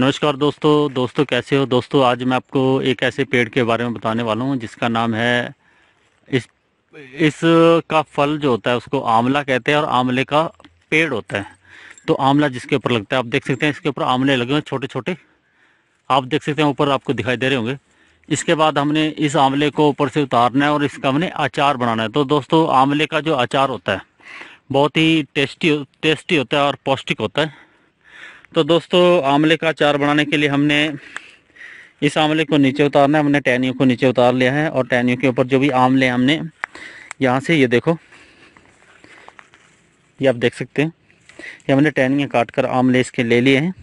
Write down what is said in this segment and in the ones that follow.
नमस्कार दोस्तों दोस्तों कैसे हो दोस्तों आज मैं आपको एक ऐसे पेड़ के बारे में बताने वाला हूँ जिसका नाम है इस इस का फल जो होता है उसको आंवला कहते हैं और आंवले का पेड़ होता है तो आंवला जिसके ऊपर लगता है आप देख सकते हैं इसके ऊपर आंवले लगे हुए छोटे छोटे आप देख सकते हैं ऊपर आपको दिखाई दे रहे होंगे इसके बाद हमने इस आंवले को ऊपर से उतारना है और इसका हमने अचार बनाना है तो दोस्तों आंवले का जो अचार होता है बहुत ही टेस्टी टेस्टी होता है और पौष्टिक होता है तो दोस्तों आमले का अचार बनाने के लिए हमने इस आमले को नीचे उतारना है हमने टहनियों को नीचे उतार लिया है और टहनियों के ऊपर जो भी आमले हमने यहाँ से ये देखो ये आप देख सकते हैं ये हमने टहनियाँ काट कर आमले इसके ले लिए हैं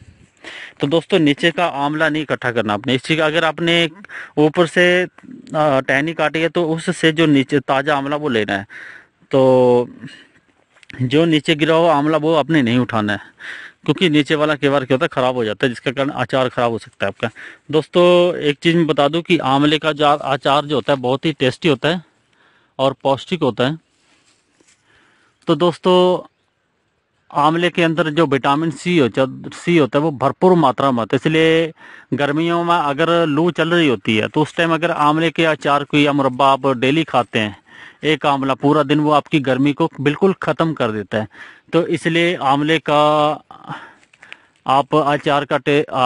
तो दोस्तों नीचे का आंवला नहीं इकट्ठा करना आपने इस का अगर आपने ऊपर से टहनी काटी है तो उससे जो नीचे ताज़ा आमला वो लेना है तो जो नीचे गिरा हुआ आमला वो आपने नहीं उठाना है क्योंकि नीचे वाला कई बार क्या होता है ख़राब हो जाता है जिसके कारण अचार ख़राब हो सकता है आपका दोस्तों एक चीज़ मैं बता दूं कि आंवले का जो अचार जो होता है बहुत ही टेस्टी होता है और पौष्टिक होता है तो दोस्तों आंवले के अंदर जो विटामिन सी होता सी होता है वो भरपूर मात्रा में होता है इसलिए गर्मियों में अगर लू चल रही होती है तो उस टाइम अगर आंवले के अचार को या मुरब्बा आप डेली खाते हैं एक आंवला पूरा दिन वो आपकी गर्मी को बिल्कुल ख़त्म कर देता है तो इसलिए आंवले का आप अचार का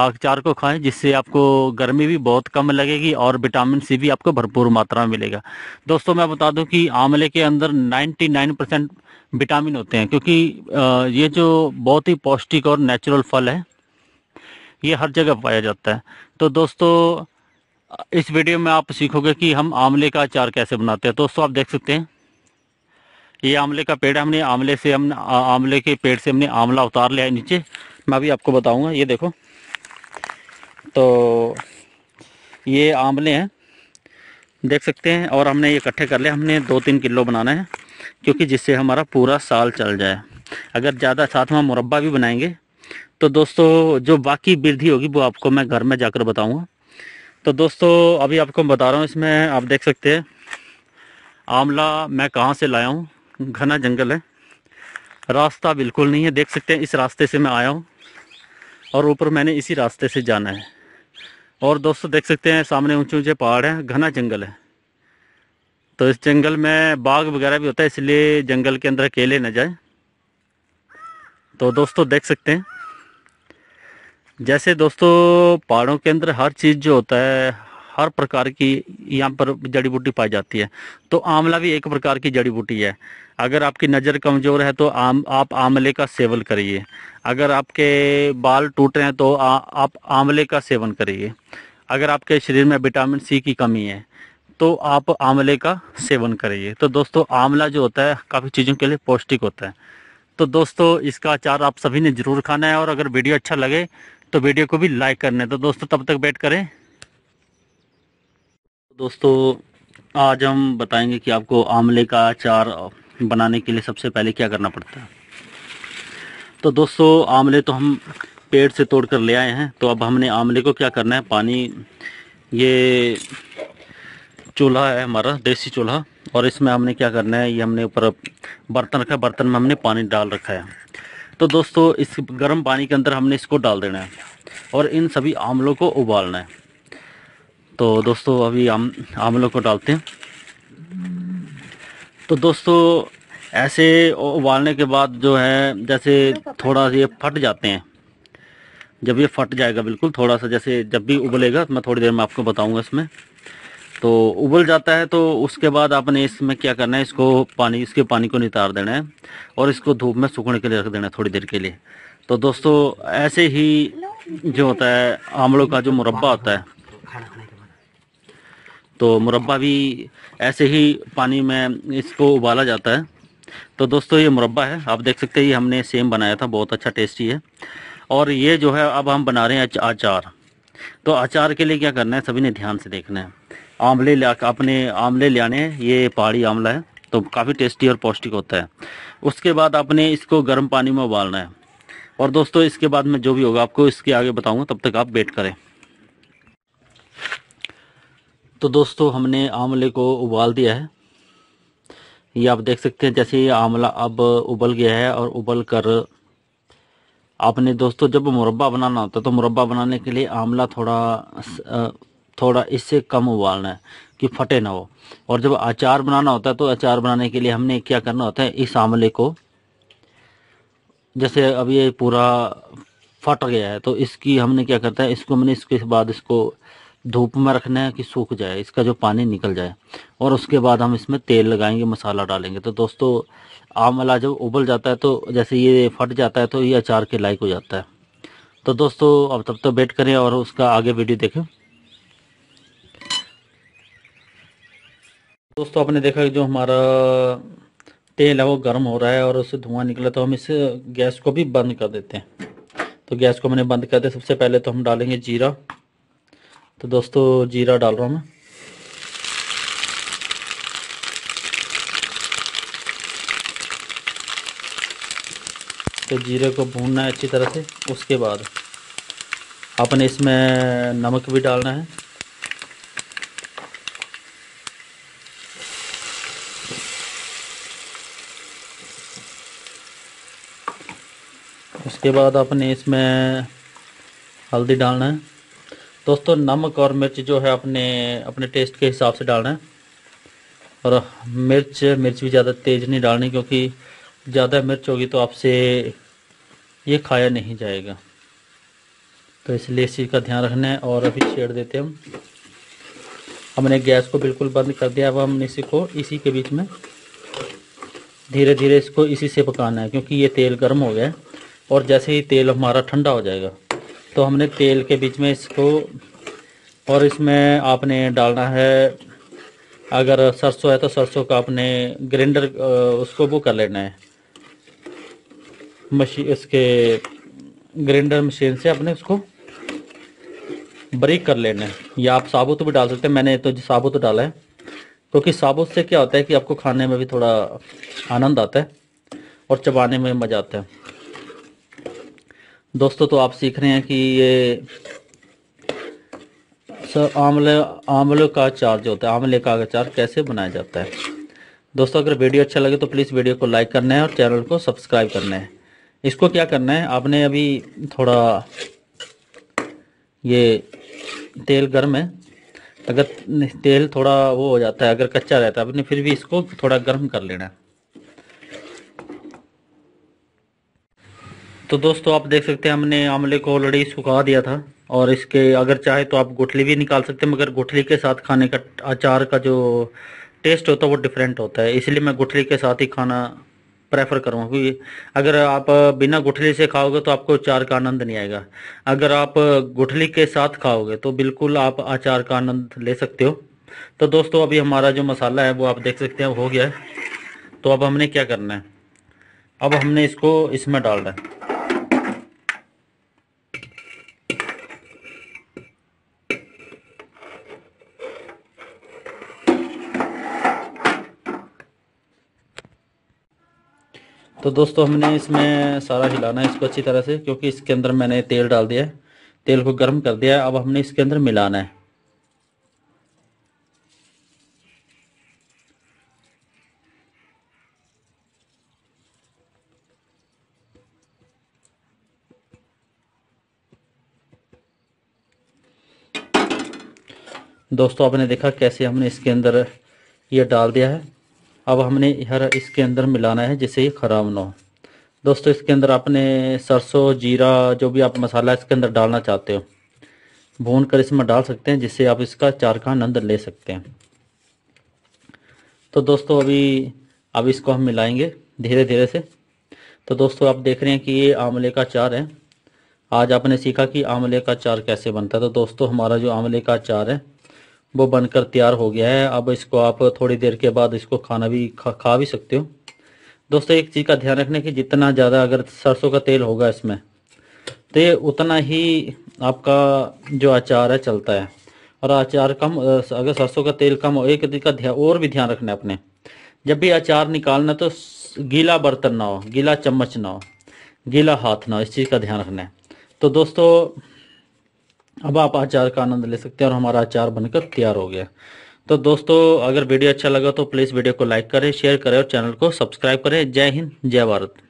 अचार को खाएं जिससे आपको गर्मी भी बहुत कम लगेगी और विटामिन सी भी आपको भरपूर मात्रा में मिलेगा दोस्तों मैं बता दूं कि आंवले के अंदर 99 परसेंट विटामिन होते हैं क्योंकि ये जो बहुत ही पौष्टिक और नेचुरल फल है ये हर जगह पाया जाता है तो दोस्तों इस वीडियो में आप सीखोगे कि हम आंवले का अचार कैसे बनाते हैं दोस्तों आप देख सकते हैं ये आंवले का पेड़ है हमने आंवले से हम आंवले के पेड़ से हमने आंवला उतार लिया है नीचे मैं अभी आपको बताऊंगा ये देखो तो ये आंवले हैं देख सकते हैं और हमने ये इकट्ठे कर लिया हमने दो तीन किलो बनाना है क्योंकि जिससे हमारा पूरा साल चल जाए अगर ज़्यादा साथ में मुरब्बा भी बनाएंगे तो दोस्तों जो बाकी वृद्धि होगी वो आपको मैं घर में जाकर बताऊँगा तो दोस्तों अभी आपको मैं बता रहा हूँ इसमें आप देख सकते हैं आमला मैं कहाँ से लाया हूँ घना जंगल है रास्ता बिल्कुल नहीं है देख सकते हैं इस रास्ते से मैं आया हूँ और ऊपर मैंने इसी रास्ते से जाना है और दोस्तों देख सकते हैं सामने ऊंचे ऊंचे पहाड़ हैं घना जंगल है तो इस जंगल में बाघ वगैरह भी होता है इसलिए जंगल के अंदर अकेले न जाए तो दोस्तों देख सकते हैं जैसे दोस्तों पहाड़ों के अंदर हर चीज़ जो होता है हर प्रकार की यहाँ पर जड़ी बूटी पाई जाती है तो आंवला भी एक प्रकार की जड़ी बूटी है अगर आपकी नज़र कमज़ोर है तो आम आप आंवले का सेवन करिए अगर आपके बाल टूट रहे हैं तो आ, आप आंवले का सेवन करिए अगर आपके शरीर में विटामिन सी की कमी है तो आप आंवले का सेवन करिए तो दोस्तों आंवला जो होता है काफ़ी चीज़ों के लिए पौष्टिक होता है तो दोस्तों इसका अचार आप सभी ने ज़रूर खाना है और अगर वीडियो अच्छा लगे तो वीडियो को भी लाइक करने तो दोस्तों तब तक वेट करें दोस्तों आज हम बताएंगे कि आपको आमले का अचार बनाने के लिए सबसे पहले क्या करना पड़ता है तो दोस्तों आमले तो हम पेड़ से तोड़ कर ले आए हैं तो अब हमने आमले को क्या करना है पानी ये चूल्हा है हमारा देसी चूल्हा और इसमें हमने क्या करना है ये हमने ऊपर बर्तन रखा है बर्तन में हमने पानी डाल रखा है तो दोस्तों इस गर्म पानी के अंदर हमने इसको डाल देना है और इन सभी आमलों को उबालना है तो दोस्तों अभी आम आमलों को डालते हैं तो दोस्तों ऐसे उबालने के बाद जो है जैसे थोड़ा ये फट जाते हैं जब ये फट जाएगा बिल्कुल थोड़ा सा जैसे जब भी उबलेगा मैं थोड़ी देर में आपको बताऊंगा इसमें तो उबल जाता है तो उसके बाद आपने इसमें क्या करना है इसको पानी इसके पानी को नितार देना है और इसको धूप में सूखने के लिए रख देना है थोड़ी देर के लिए तो दोस्तों ऐसे ही जो होता है आमलों का जो मुरबा होता है तो मुरबा भी ऐसे ही पानी में इसको उबाला जाता है तो दोस्तों ये मुरबा है आप देख सकते हैं ये हमने सेम बनाया था बहुत अच्छा टेस्टी है और ये जो है अब हम बना रहे हैं अचार तो अचार के लिए क्या करना है सभी ने ध्यान से देखना है आंवले ला अपने आंवले ले आने ये पहाड़ी आंवला है तो काफ़ी टेस्टी और पौष्टिक होता है उसके बाद आपने इसको गर्म पानी में उबालना है और दोस्तों इसके बाद में जो भी होगा आपको इसके आगे बताऊंगा तब तक आप वेट करें तो दोस्तों हमने आंवले को उबाल दिया है ये आप देख सकते हैं जैसे ये आंवला अब उबल गया है और उबल कर आपने दोस्तों जब मुरब्बा बनाना होता है तो मुरब्बा बनाने के लिए आंवला थोड़ा थोड़ा इससे कम उबालना है कि फटे ना हो और जब अचार बनाना होता है तो अचार बनाने के लिए हमने क्या करना होता है इस आमले को जैसे अब ये पूरा फट गया है तो इसकी हमने क्या करता है इसको हमने इसके बाद इसको धूप में रखना है कि सूख जाए इसका जो पानी निकल जाए और उसके बाद हम इसमें तेल लगाएंगे मसाला डालेंगे तो दोस्तों आमला जब उबल जाता है तो जैसे ये फट जाता है तो ये अचार के लायक हो जाता है तो दोस्तों अब तब तक तो वेट करें और उसका आगे वीडियो देखें दोस्तों आपने देखा कि जो हमारा तेल है वो गर्म हो रहा है और उससे धुआं निकला तो हम इस गैस को भी बंद कर देते हैं तो गैस को मैंने बंद कर दिया सबसे पहले तो हम डालेंगे जीरा तो दोस्तों जीरा डाल रहा हूँ मैं तो जीरे को भूनना है अच्छी तरह से उसके बाद आपने इसमें नमक भी डालना है उसके बाद आपने इसमें हल्दी डालना है दोस्तों नमक और मिर्च जो है अपने अपने टेस्ट के हिसाब से डालना है और मिर्च मिर्च भी ज़्यादा तेज़ नहीं डालनी क्योंकि ज़्यादा मिर्च होगी तो आपसे ये खाया नहीं जाएगा तो इसलिए इस चीज़ का ध्यान रखना है और अभी छेड़ देते हम हमने गैस को बिल्कुल बंद कर दिया अब हम इसी को इसी के बीच में धीरे धीरे इसको इसी से पकाना है क्योंकि ये तेल गर्म हो गया है और जैसे ही तेल हमारा ठंडा हो जाएगा तो हमने तेल के बीच में इसको और इसमें आपने डालना है अगर सरसों है तो सरसों का आपने ग्राइंडर उसको वो कर लेना है मशीन इसके ग्राइंडर मशीन से आपने उसको बरीक कर लेना है या आप साबुत भी डाल सकते हैं मैंने तो साबुत डाला है क्योंकि साबुत से क्या होता है कि आपको खाने में भी थोड़ा आनंद आता है और चबाने में मज़ा आता है दोस्तों तो आप सीख रहे हैं कि ये सर आंवले आंवले का अचार जो होता है आंवले का अचार कैसे बनाया जाता है दोस्तों अगर वीडियो अच्छा लगे तो प्लीज़ वीडियो को लाइक करना है और चैनल को सब्सक्राइब करना है इसको क्या करना है आपने अभी थोड़ा ये तेल गर्म है अगर तेल थोड़ा वो हो जाता है अगर कच्चा रहता है आपने फिर भी इसको थोड़ा गर्म कर लेना है तो दोस्तों आप देख सकते हैं हमने आमले को ऑलरेडी सुखा दिया था और इसके अगर चाहे तो आप गुठली भी निकाल सकते हैं मगर गुठली के साथ खाने का अचार का जो टेस्ट होता है वो डिफरेंट होता है इसलिए मैं गुठली के साथ ही खाना प्रेफर करूँगा क्योंकि अगर आप बिना गुठली से खाओगे तो आपको अचार का आनंद नहीं आएगा अगर आप गुठली के साथ खाओगे तो बिल्कुल आप अचार का आनंद ले सकते हो तो दोस्तों अभी हमारा जो मसाला है वो आप देख सकते हैं हो गया है तो अब हमने क्या करना है अब हमने इसको इसमें डालना है तो दोस्तों हमने इसमें सारा हिलाना है इसको अच्छी तरह से क्योंकि इसके अंदर मैंने तेल डाल दिया है तेल को गर्म कर दिया है अब हमने इसके अंदर मिलाना है दोस्तों आपने देखा कैसे हमने इसके अंदर ये डाल दिया है अब हमने हर इसके अंदर मिलाना है जिससे ये ख़राब ना हो दोस्तों इसके अंदर आपने सरसों जीरा जो भी आप मसाला इसके अंदर डालना चाहते हो भून कर इसमें डाल सकते हैं जिससे आप इसका चार का आनंद ले सकते हैं तो दोस्तों अभी अब इसको हम मिलाएंगे धीरे धीरे से तो दोस्तों आप देख रहे हैं कि ये आंवले का चार है आज आपने सीखा कि आंवले का चार कैसे बनता है तो दोस्तों हमारा जो आंवले का चार है वो बनकर तैयार हो गया है अब इसको आप थोड़ी देर के बाद इसको खाना भी खा, खा भी सकते हो दोस्तों एक चीज़ का ध्यान रखने की जितना ज़्यादा अगर सरसों का तेल होगा इसमें तो उतना ही आपका जो अचार है चलता है और अचार कम अगर सरसों का तेल कम हो एक का ध्यान और भी ध्यान रखना है अपने जब भी अचार निकालना तो गीला बर्तन ना हो गीला चम्मच ना हो गीला हाथ ना हो इस चीज़ का ध्यान रखना है तो दोस्तों अब आप अचार का आनंद ले सकते हैं और हमारा अचार बनकर तैयार हो गया तो दोस्तों अगर वीडियो अच्छा लगा तो प्लीज़ वीडियो को लाइक करें शेयर करें और चैनल को सब्सक्राइब करें जय हिंद जय भारत